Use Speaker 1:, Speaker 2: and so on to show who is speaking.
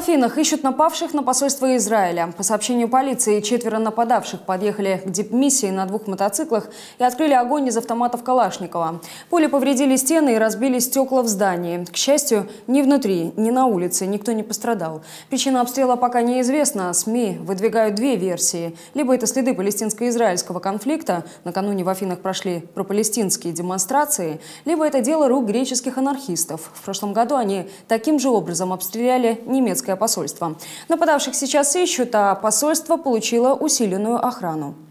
Speaker 1: Афинах ищут напавших на посольство Израиля. По сообщению полиции, четверо нападавших подъехали к дипмиссии на двух мотоциклах и открыли огонь из автоматов Калашникова. Пули повредили стены и разбили стекла в здании. К счастью, ни внутри, ни на улице никто не пострадал. Причина обстрела пока неизвестна. СМИ выдвигают две версии. Либо это следы палестинско-израильского конфликта, накануне в Афинах прошли пропалестинские демонстрации, либо это дело рук греческих анархистов. В прошлом году они таким же образом обстреляли немецкое российское посольство. Нападавших сейчас ищут, а посольство получило усиленную охрану.